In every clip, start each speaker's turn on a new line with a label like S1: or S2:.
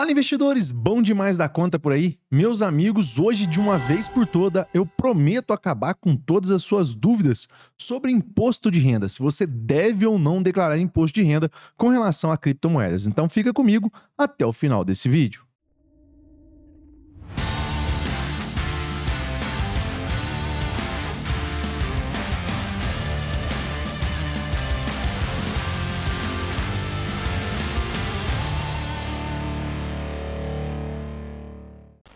S1: Fala investidores, bom demais da conta por aí? Meus amigos, hoje de uma vez por toda eu prometo acabar com todas as suas dúvidas sobre imposto de renda, se você deve ou não declarar imposto de renda com relação a criptomoedas. Então fica comigo até o final desse vídeo.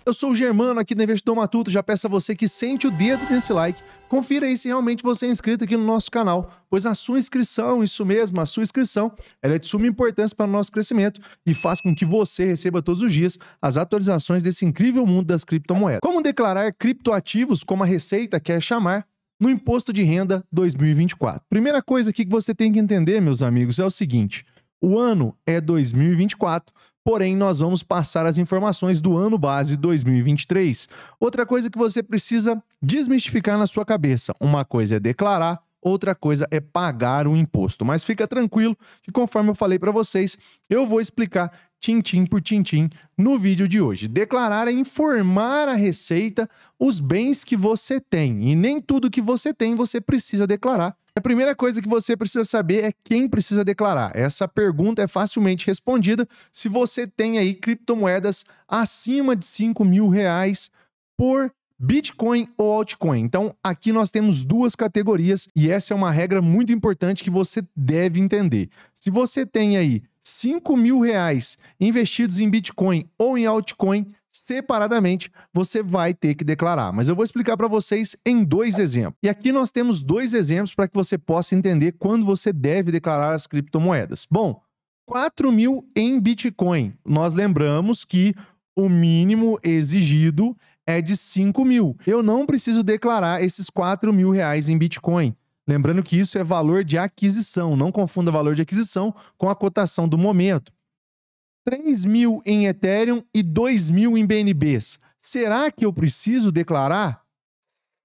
S1: Eu sou o Germano aqui do Investidor Matuto, já peço a você que sente o dedo nesse like, confira aí se realmente você é inscrito aqui no nosso canal, pois a sua inscrição, isso mesmo, a sua inscrição, ela é de suma importância para o nosso crescimento e faz com que você receba todos os dias as atualizações desse incrível mundo das criptomoedas. Como declarar criptoativos, como a Receita quer chamar, no Imposto de Renda 2024? Primeira coisa aqui que você tem que entender, meus amigos, é o seguinte, o ano é 2024, Porém, nós vamos passar as informações do ano base 2023. Outra coisa que você precisa desmistificar na sua cabeça: uma coisa é declarar, outra coisa é pagar o imposto. Mas fica tranquilo que, conforme eu falei para vocês, eu vou explicar tintim por tintim no vídeo de hoje. Declarar é informar a Receita os bens que você tem. E nem tudo que você tem você precisa declarar. A primeira coisa que você precisa saber é quem precisa declarar. Essa pergunta é facilmente respondida se você tem aí criptomoedas acima de 5 mil reais por Bitcoin ou altcoin. Então, aqui nós temos duas categorias e essa é uma regra muito importante que você deve entender. Se você tem aí 5 mil reais investidos em Bitcoin ou em altcoin, separadamente você vai ter que declarar. Mas eu vou explicar para vocês em dois exemplos. E aqui nós temos dois exemplos para que você possa entender quando você deve declarar as criptomoedas. Bom, 4 mil em Bitcoin. Nós lembramos que o mínimo exigido é de 5 mil. Eu não preciso declarar esses 4 mil reais em Bitcoin. Lembrando que isso é valor de aquisição, não confunda valor de aquisição com a cotação do momento. 3 mil em Ethereum e 2 mil em BNBs. Será que eu preciso declarar?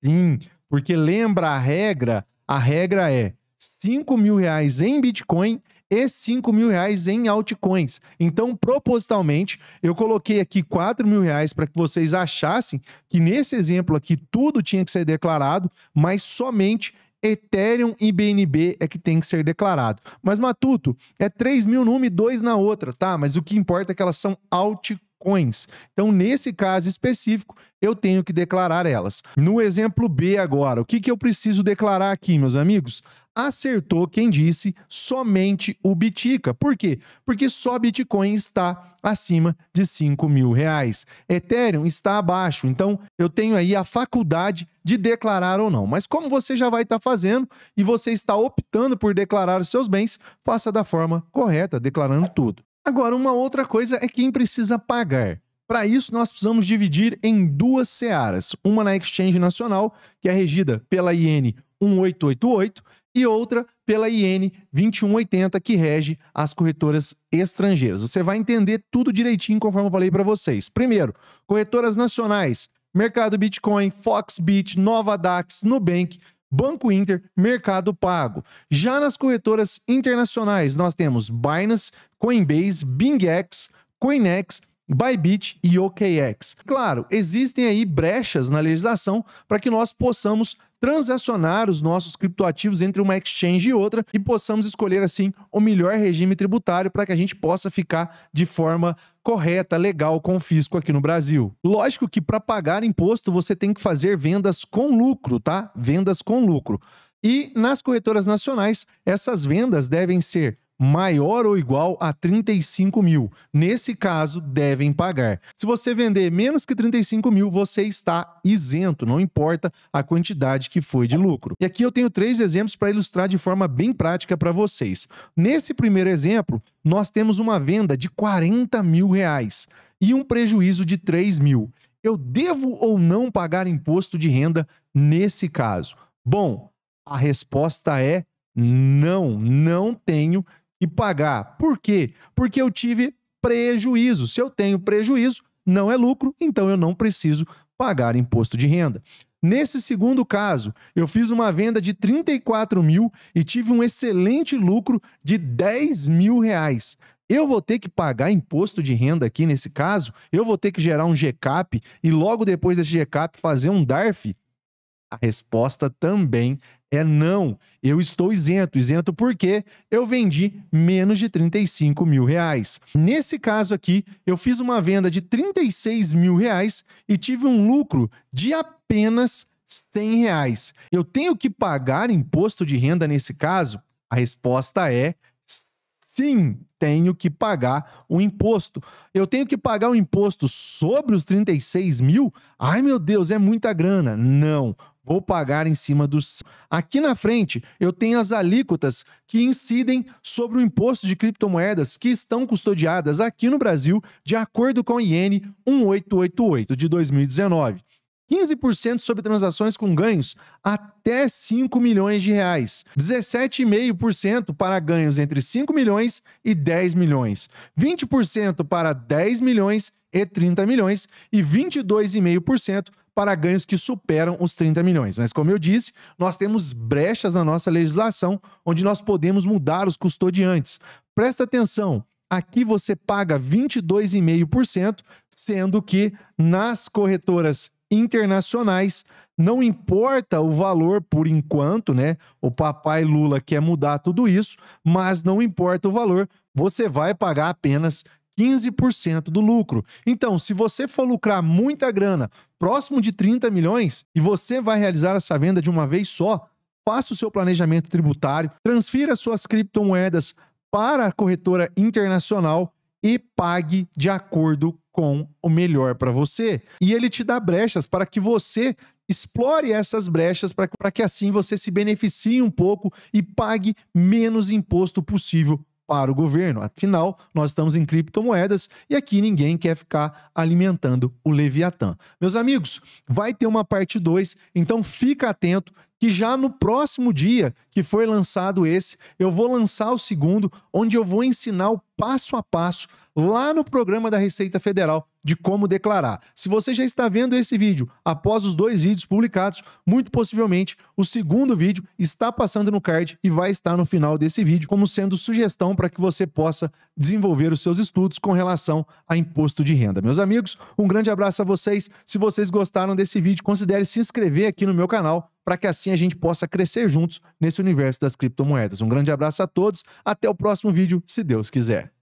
S1: Sim, porque lembra a regra? A regra é 5 mil reais em Bitcoin e 5 mil reais em altcoins. Então, propositalmente, eu coloquei aqui 4 mil reais para que vocês achassem que nesse exemplo aqui tudo tinha que ser declarado, mas somente Ethereum e BNB é que tem que ser declarado. Mas, Matuto, é 3 mil numa e 2 na outra, tá? Mas o que importa é que elas são altcoins bitcoins. Então, nesse caso específico, eu tenho que declarar elas. No exemplo B agora, o que, que eu preciso declarar aqui, meus amigos? acertou quem disse somente o Bitica. Por quê? Porque só Bitcoin está acima de 5 mil reais. Ethereum está abaixo, então eu tenho aí a faculdade de declarar ou não. Mas como você já vai estar tá fazendo e você está optando por declarar os seus bens, faça da forma correta, declarando tudo. Agora, uma outra coisa é quem precisa pagar. Para isso, nós precisamos dividir em duas searas: uma na Exchange Nacional, que é regida pela IN 1888, e outra pela IN 2180, que rege as corretoras estrangeiras. Você vai entender tudo direitinho conforme eu falei para vocês. Primeiro, corretoras nacionais, Mercado Bitcoin, Foxbit, Nova DAX, Nubank, Banco Inter, Mercado Pago. Já nas corretoras internacionais, nós temos Binance, Coinbase, BingX, Coinex, Bybit e OKX. Claro, existem aí brechas na legislação para que nós possamos transacionar os nossos criptoativos entre uma exchange e outra e possamos escolher assim o melhor regime tributário para que a gente possa ficar de forma correta, legal com o fisco aqui no Brasil. Lógico que para pagar imposto você tem que fazer vendas com lucro, tá? Vendas com lucro. E nas corretoras nacionais, essas vendas devem ser maior ou igual a 35 mil. Nesse caso, devem pagar. Se você vender menos que 35 mil, você está isento, não importa a quantidade que foi de lucro. E aqui eu tenho três exemplos para ilustrar de forma bem prática para vocês. Nesse primeiro exemplo, nós temos uma venda de 40 mil reais e um prejuízo de 3 mil. Eu devo ou não pagar imposto de renda nesse caso? Bom, a resposta é não, não tenho e pagar. Por quê? Porque eu tive prejuízo. Se eu tenho prejuízo, não é lucro, então eu não preciso pagar imposto de renda. Nesse segundo caso, eu fiz uma venda de 34 mil e tive um excelente lucro de 10 mil reais. Eu vou ter que pagar imposto de renda aqui nesse caso? Eu vou ter que gerar um GCAP e logo depois desse GCAP fazer um DARF? A resposta também é não. Eu estou isento. Isento porque eu vendi menos de 35 mil reais. Nesse caso aqui, eu fiz uma venda de 36 mil reais e tive um lucro de apenas 100 reais. Eu tenho que pagar imposto de renda nesse caso? A resposta é sim, tenho que pagar o imposto. Eu tenho que pagar o imposto sobre os 36 mil? Ai meu Deus, é muita grana. Não vou pagar em cima dos. Aqui na frente, eu tenho as alíquotas que incidem sobre o imposto de criptomoedas que estão custodiadas aqui no Brasil, de acordo com o IN 1888 de 2019. 15% sobre transações com ganhos até 5 milhões de reais, 17,5% para ganhos entre 5 milhões e 10 milhões, 20% para 10 milhões e 30 milhões e 22,5% para ganhos que superam os 30 milhões. Mas como eu disse, nós temos brechas na nossa legislação onde nós podemos mudar os custodiantes. Presta atenção, aqui você paga 22,5%, sendo que nas corretoras internacionais não importa o valor por enquanto, né? O papai Lula quer mudar tudo isso, mas não importa o valor, você vai pagar apenas 15% do lucro. Então, se você for lucrar muita grana, próximo de 30 milhões, e você vai realizar essa venda de uma vez só, faça o seu planejamento tributário, transfira suas criptomoedas para a corretora internacional e pague de acordo com o melhor para você. E ele te dá brechas para que você explore essas brechas para que assim você se beneficie um pouco e pague menos imposto possível para o governo. Afinal, nós estamos em criptomoedas e aqui ninguém quer ficar alimentando o Leviatã. Meus amigos, vai ter uma parte 2, então fica atento que já no próximo dia que foi lançado esse, eu vou lançar o segundo, onde eu vou ensinar o passo a passo lá no programa da Receita Federal de como declarar. Se você já está vendo esse vídeo após os dois vídeos publicados, muito possivelmente o segundo vídeo está passando no card e vai estar no final desse vídeo como sendo sugestão para que você possa desenvolver os seus estudos com relação a imposto de renda. Meus amigos, um grande abraço a vocês. Se vocês gostaram desse vídeo, considere se inscrever aqui no meu canal para que assim a gente possa crescer juntos nesse universo das criptomoedas. Um grande abraço a todos, até o próximo vídeo, se Deus quiser.